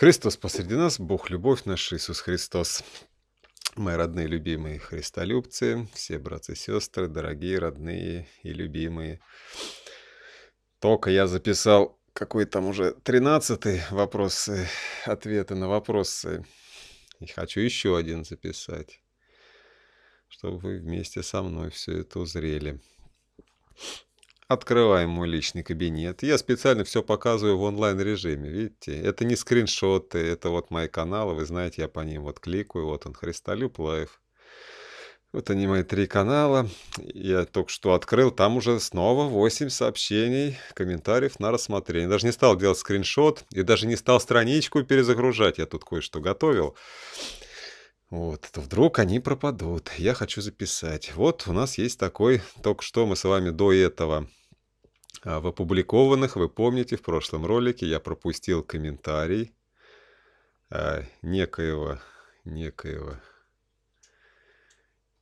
Христос посреди нас, Бог, любовь наш, Иисус Христос. Мои родные, любимые христолюбцы, все братья и сестры, дорогие, родные и любимые. Только я записал какой там уже тринадцатый вопрос, э, ответы на вопросы. И хочу еще один записать, чтобы вы вместе со мной все это узрели. Открываем мой личный кабинет. Я специально все показываю в онлайн-режиме, видите? Это не скриншоты, это вот мои каналы, вы знаете, я по ним вот кликаю, вот он, Христолюб Лайв. Вот они мои три канала. Я только что открыл, там уже снова 8 сообщений, комментариев на рассмотрение. Даже не стал делать скриншот и даже не стал страничку перезагружать. Я тут кое-что готовил вот, то вдруг они пропадут. Я хочу записать. Вот у нас есть такой, только что мы с вами до этого а, в опубликованных, вы помните, в прошлом ролике я пропустил комментарий а, некоего, некоего,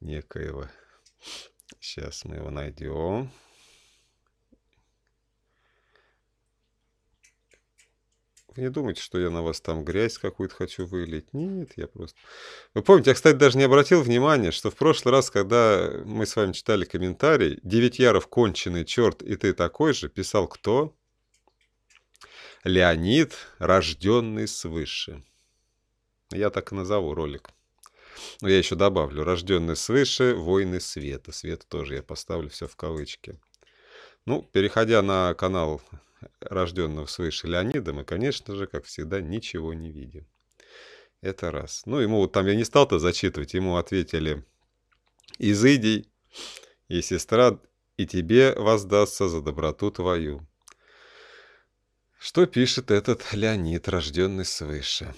некоего. Сейчас мы его найдем. не думайте, что я на вас там грязь какую-то хочу вылить. Нет, я просто... Вы помните, я, кстати, даже не обратил внимания, что в прошлый раз, когда мы с вами читали комментарий, Девятьяров, конченый черт, и ты такой же, писал кто? Леонид, рожденный свыше. Я так и назову ролик. Но я еще добавлю. Рожденный свыше, войны света. Свет тоже я поставлю все в кавычки. Ну, переходя на канал рожденного свыше Леонида, мы, конечно же, как всегда, ничего не видим. Это раз. Ну, ему вот там я не стал-то зачитывать, ему ответили «Изыдий, и сестра, и тебе воздастся за доброту твою». Что пишет этот Леонид, рожденный свыше?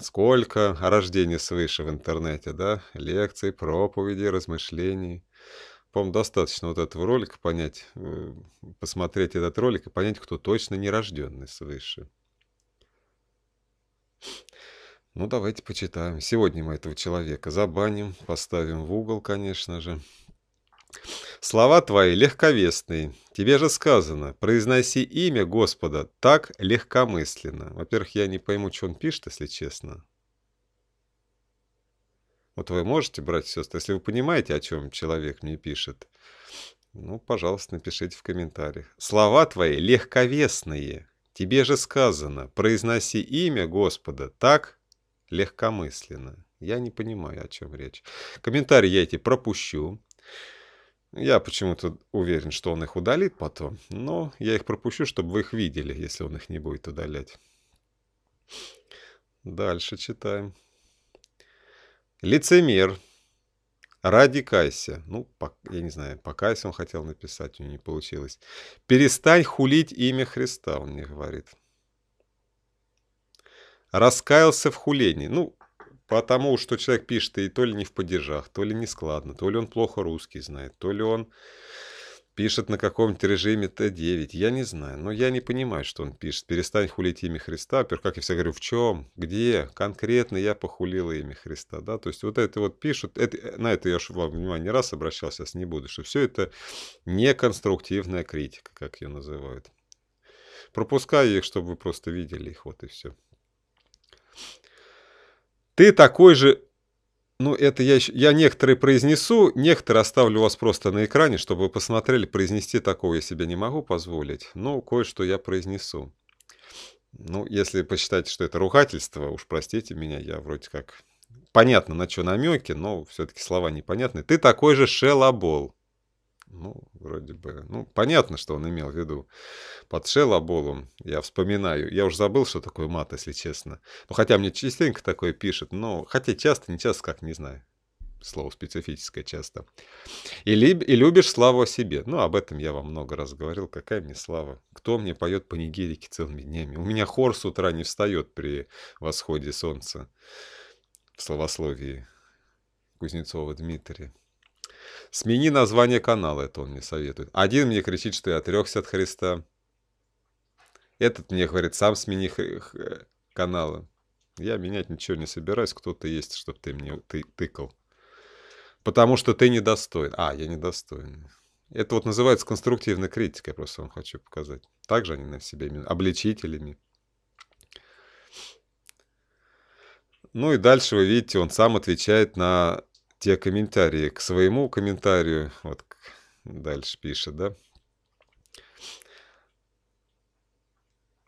Сколько о свыше в интернете, да? Лекций, проповедей, размышлений по-моему, достаточно вот этого ролика понять, э, посмотреть этот ролик и понять, кто точно не рожденный свыше. Ну, давайте почитаем. Сегодня мы этого человека забаним, поставим в угол, конечно же. Слова твои легковесные. Тебе же сказано, произноси имя Господа так легкомысленно. Во-первых, я не пойму, что он пишет, если честно. Вот вы можете, братья и сестры, если вы понимаете, о чем человек мне пишет, ну, пожалуйста, напишите в комментариях. Слова твои легковесные. Тебе же сказано, произноси имя Господа так легкомысленно. Я не понимаю, о чем речь. Комментарии я эти пропущу. Я почему-то уверен, что он их удалит потом, но я их пропущу, чтобы вы их видели, если он их не будет удалять. Дальше читаем. Лицемер. Ради Кайся. Ну, я не знаю, по Кайсе он хотел написать, у него не получилось. Перестань хулить имя Христа, он мне говорит. Раскаялся в хулении. Ну, потому что человек пишет и то ли не в падежах, то ли не складно, то ли он плохо русский знает, то ли он Пишет на каком нибудь режиме Т9. Я не знаю, но я не понимаю, что он пишет. Перестань хулить имя Христа. Во-первых, как я всегда говорю, в чем, где, конкретно я похулил имя Христа. Да? То есть вот это вот пишут, это, э, на это я уж вам внимание не раз обращался, сейчас не буду, что все это неконструктивная критика, как ее называют. Пропускаю их, чтобы вы просто видели их, вот и все. Ты такой же ну, это я, я некоторые произнесу, некоторые оставлю у вас просто на экране, чтобы вы посмотрели. Произнести такого я себе не могу позволить, но кое-что я произнесу. Ну, если посчитаете, что это ругательство, уж простите меня, я вроде как... Понятно, на что намеки, но все-таки слова непонятны. Ты такой же шелобол. Ну, вроде бы. Ну, понятно, что он имел в виду. Под шелоболом, я вспоминаю. Я уже забыл, что такое мат, если честно. Ну, хотя мне частенько такое пишет. Но, хотя часто, не часто, как, не знаю. Слово специфическое часто. И, либ и любишь славу о себе. Ну, об этом я вам много раз говорил. Какая мне слава? Кто мне поет по нигерики целыми днями? У меня хор с утра не встает при восходе солнца в словословии Кузнецова Дмитрия. Смени название канала, это он мне советует. Один мне кричит, что я отрекся от Христа. Этот мне говорит, сам смени каналы. Я менять ничего не собираюсь, кто-то есть, чтобы ты мне ты тыкал. Потому что ты недостоин. А, я недостоин. Это вот называется конструктивной критикой, просто вам хочу показать. Также они на себя именуют обличителями. Ну и дальше вы видите, он сам отвечает на те комментарии к своему комментарию, вот дальше пишет, да,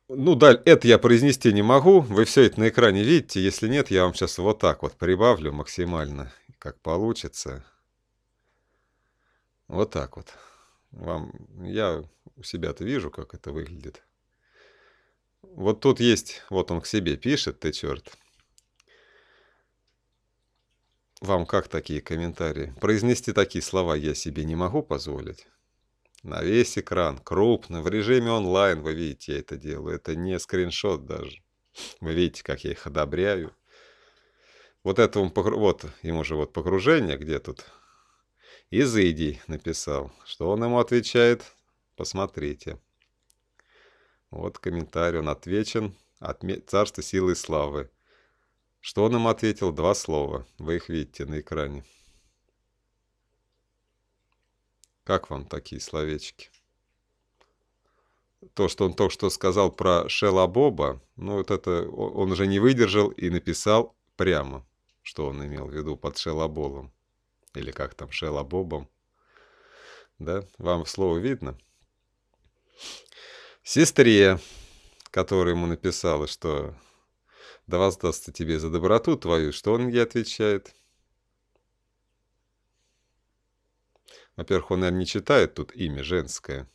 Ну, даль, это я произнести не могу, вы все это на экране видите, если нет, я вам сейчас вот так вот прибавлю максимально, как получится. Вот так вот. Вам, я у себя-то вижу, как это выглядит. Вот тут есть, вот он к себе пишет, ты черт. Вам как такие комментарии? Произнести такие слова я себе не могу позволить. На весь экран, крупно, в режиме онлайн, вы видите, я это делаю. Это не скриншот даже. Вы видите, как я их одобряю. Вот этому вот ему же вот погружение, где тут Изыдий написал. Что он ему отвечает? Посмотрите. Вот комментарий, он отвечен. Отме... Царство силы и славы. Что он им ответил? Два слова. Вы их видите на экране. Как вам такие словечки? То, что он только что сказал про Шелла Боба, ну вот это он уже не выдержал и написал прямо, что он имел в виду под Шеллоболом. Или как там, Шеллобобом. Да, вам слово видно? Сестре, которая ему написала, что да воздастся тебе за доброту твою». Что он ей отвечает? Во-первых, он, наверное, не читает тут имя женское.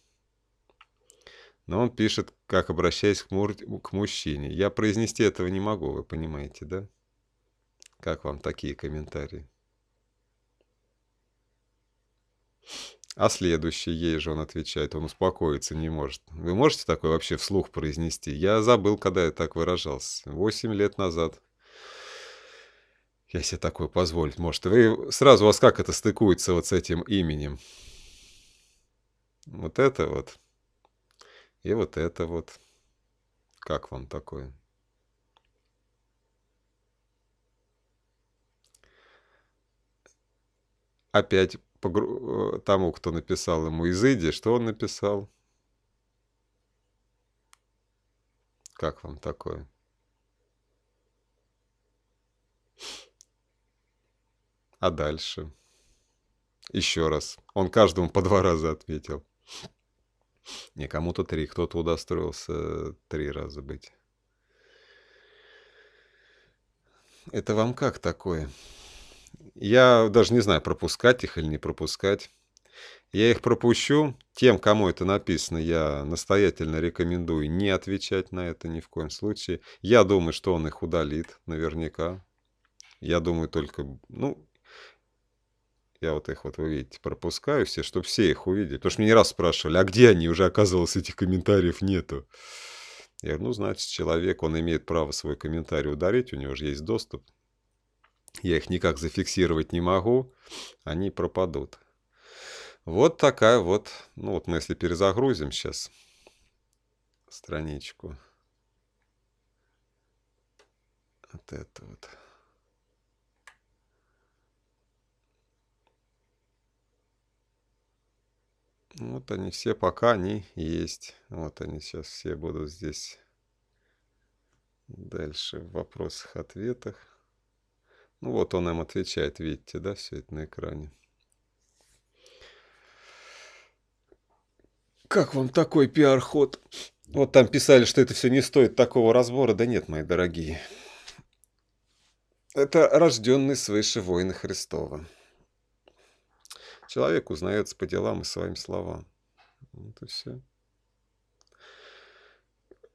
Но он пишет, как обращаясь к, мур... к мужчине. Я произнести этого не могу, вы понимаете, да? Как вам такие комментарии? А следующий ей же он отвечает, он успокоиться не может. Вы можете такое вообще вслух произнести? Я забыл, когда я так выражался. Восемь лет назад. Я себе такое позволить, может. Вы сразу у вас как это стыкуется вот с этим именем? Вот это вот. И вот это вот. Как вам такое? Опять погру... Э, тому, кто написал ему «Изыди», что он написал? Как вам такое? А дальше? Еще раз. Он каждому по два раза ответил. Не, кому-то три. Кто-то удостоился э, три раза быть. Это вам как такое? Я даже не знаю, пропускать их или не пропускать. Я их пропущу. Тем, кому это написано, я настоятельно рекомендую не отвечать на это ни в коем случае. Я думаю, что он их удалит наверняка. Я думаю только, ну, я вот их вот, вы видите, пропускаю все, чтобы все их увидели. Потому что мне не раз спрашивали, а где они? Уже оказалось? этих комментариев нету. Я говорю, ну, значит, человек, он имеет право свой комментарий ударить, у него же есть доступ я их никак зафиксировать не могу, они пропадут. Вот такая вот, ну вот мы если перезагрузим сейчас страничку. Вот это вот. Вот они все, пока они есть. Вот они сейчас все будут здесь дальше в вопросах-ответах. Ну вот он им отвечает, видите, да, все это на экране. Как вам такой пиар-ход? Вот там писали, что это все не стоит такого разбора. Да нет, мои дорогие. Это рожденный свыше воина Христова. Человек узнается по делам и своим словам. Вот и все.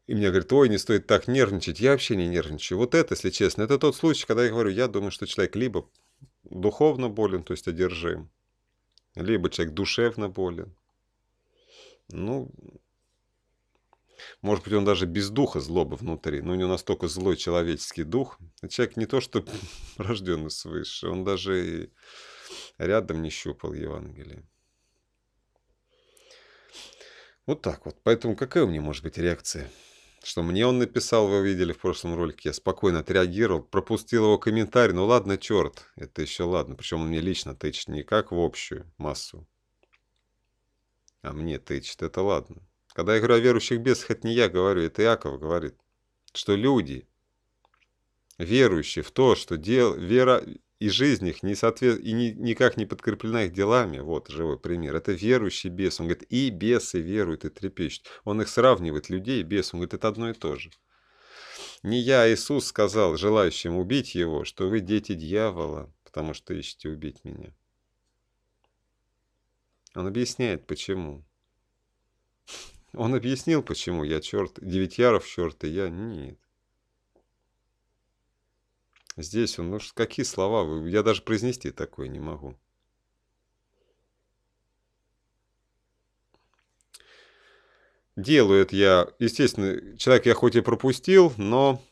И мне говорит, ой, не стоит так нервничать. Я вообще не нервничаю. Вот это, если честно, это тот случай, когда я говорю, я думаю, что человек либо духовно болен, то есть одержим, либо человек душевно болен. Ну, может быть, он даже без духа злоба внутри, но у него настолько злой человеческий дух. Человек не то, что рожденный свыше, он даже и рядом не щупал Евангелие. Вот так вот. Поэтому какая у меня может быть реакция? что мне он написал, вы видели в прошлом ролике, я спокойно отреагировал, пропустил его комментарий, ну ладно, черт, это еще ладно, причем он мне лично тычет, не как в общую массу, а мне тычет, это ладно. Когда я говорю о верующих бесах, это не я говорю, это Иаков говорит, что люди, верующие в то, что дел... вера и жизнь их не соответ... и ни, никак не подкреплена их делами. Вот живой пример. Это верующий бес. Он говорит, и бесы веруют и трепещут. Он их сравнивает, людей и бес. Он говорит, это одно и то же. Не я, а Иисус, сказал желающим убить его, что вы дети дьявола, потому что ищете убить меня. Он объясняет, почему. Он объяснил, почему я черт, девятьяров черт, и я нет. Здесь он, ну какие слова, я даже произнести такое не могу. Делаю это я, естественно, человек я хоть и пропустил, но...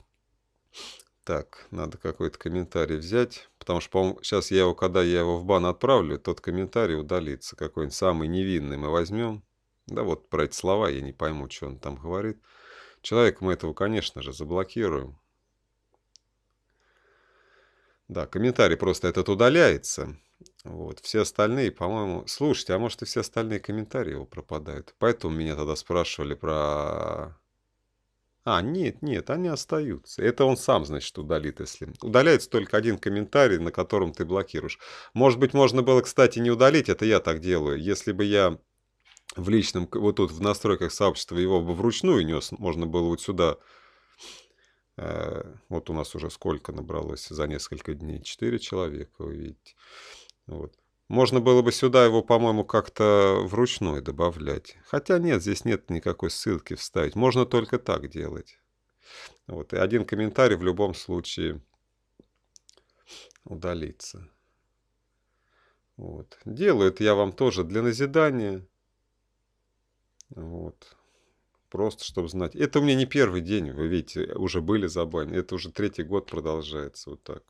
Так, надо какой-то комментарий взять, потому что, по-моему, сейчас я его, когда я его в бан отправлю, тот комментарий удалится, какой-нибудь самый невинный мы возьмем. Да вот про эти слова я не пойму, что он там говорит. Человек мы этого, конечно же, заблокируем. Да, комментарий просто этот удаляется. Вот. Все остальные, по-моему... Слушайте, а может и все остальные комментарии его пропадают. Поэтому меня тогда спрашивали про... А, нет, нет, они остаются. Это он сам, значит, удалит, если... Удаляется только один комментарий, на котором ты блокируешь. Может быть, можно было, кстати, не удалить, это я так делаю. Если бы я в личном, вот тут в настройках сообщества его бы вручную нес, можно было вот сюда Э, вот у нас уже сколько набралось за несколько дней? Четыре человека, вы видите. Вот. Можно было бы сюда его, по-моему, как-то вручную добавлять. Хотя нет, здесь нет никакой ссылки вставить. Можно только так делать. Вот. И один комментарий в любом случае удалится. Вот. Делаю это я вам тоже для назидания. Вот просто чтобы знать. Это у меня не первый день, вы видите, уже были забанены Это уже третий год продолжается вот так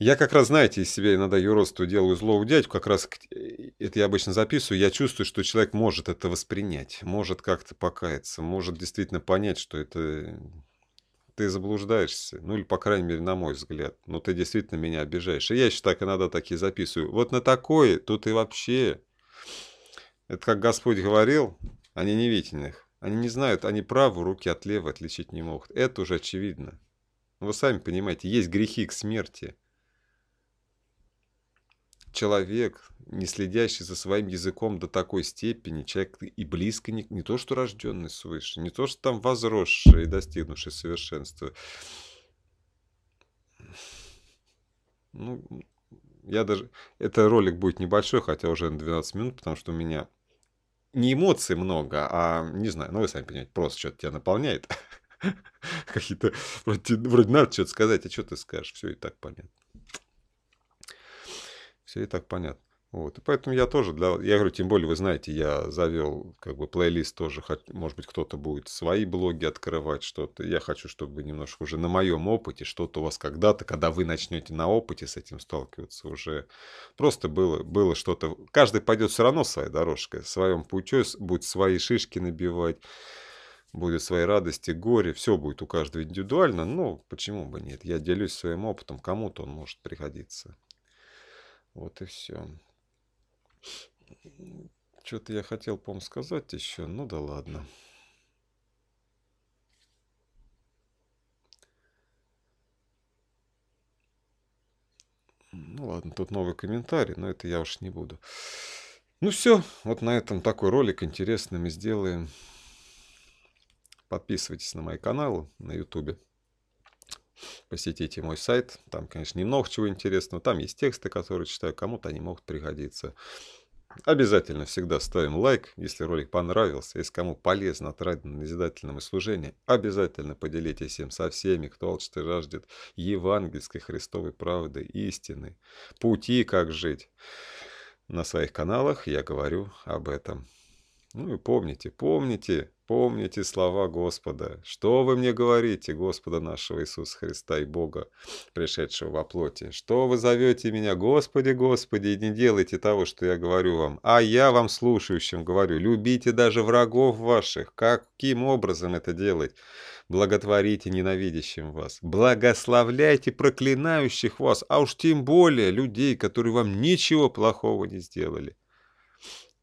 Я как раз, знаете, из себя иногда юродство делаю злого дядьку, как раз э, это я обычно записываю, я чувствую, что человек может это воспринять, может как-то покаяться, может действительно понять, что это ты заблуждаешься, ну или, по крайней мере, на мой взгляд, но ты действительно меня обижаешь. И я еще так иногда такие записываю. Вот на такое тут и вообще. Это как Господь говорил, они не невиденных. Они не знают, они правую руки от левой отличить не могут. Это уже очевидно. Вы сами понимаете, есть грехи к смерти. Человек, не следящий за своим языком до такой степени, человек и близко не, не то, что рожденный свыше, не то, что там возросший и достигнувший совершенства. Ну, я даже... Это ролик будет небольшой, хотя уже на 12 минут, потому что у меня не эмоций много, а, не знаю, ну вы сами понимаете, просто что-то тебя наполняет. Какие-то, вроде надо что-то сказать, а что ты скажешь, все и так понятно. Все и так понятно. Вот. И поэтому я тоже, для, я говорю, тем более, вы знаете, я завел как бы плейлист тоже, может быть, кто-то будет свои блоги открывать, что-то. Я хочу, чтобы немножко уже на моем опыте, что-то у вас когда-то, когда вы начнете на опыте с этим сталкиваться, уже просто было, было что-то. Каждый пойдет все равно своей дорожкой, своем пути, будет свои шишки набивать, будет свои радости, горе, все будет у каждого индивидуально, но почему бы нет? Я делюсь своим опытом, кому-то он может пригодиться. Вот и все. Что-то я хотел, по сказать еще. Ну да ладно. Ну ладно, тут новый комментарий, но это я уж не буду. Ну все, вот на этом такой ролик интересный мы сделаем. Подписывайтесь на мои каналы на ютубе. Посетите мой сайт, там, конечно, немного чего интересного. Там есть тексты, которые читаю, кому-то они могут пригодиться. Обязательно всегда ставим лайк, если ролик понравился, если кому полезно отрадно назидательном служение. обязательно поделитесь им со всеми, кто алчит и жаждет евангельской Христовой правды, истины, пути, как жить. На своих каналах я говорю об этом ну и помните, помните, помните слова Господа. Что вы мне говорите, Господа нашего Иисуса Христа и Бога, пришедшего во плоти? Что вы зовете меня, Господи, Господи, и не делайте того, что я говорю вам? А я вам, слушающим, говорю, любите даже врагов ваших. Каким образом это делать? Благотворите ненавидящим вас. Благословляйте проклинающих вас, а уж тем более людей, которые вам ничего плохого не сделали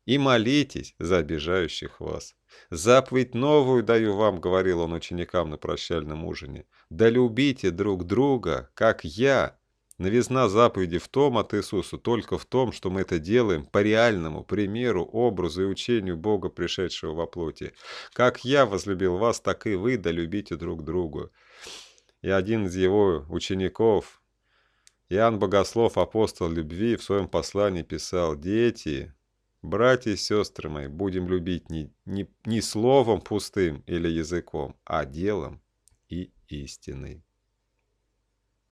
и молитесь за обижающих вас. Заповедь новую даю вам, говорил он ученикам на прощальном ужине. Да любите друг друга, как я. Новизна заповеди в том от Иисуса, только в том, что мы это делаем по реальному примеру, образу и учению Бога, пришедшего во плоти. Как я возлюбил вас, так и вы да любите друг друга. И один из его учеников, Иоанн Богослов, апостол любви, в своем послании писал, «Дети, Братья и сестры мои, будем любить не, не, не словом пустым или языком, а делом и истиной.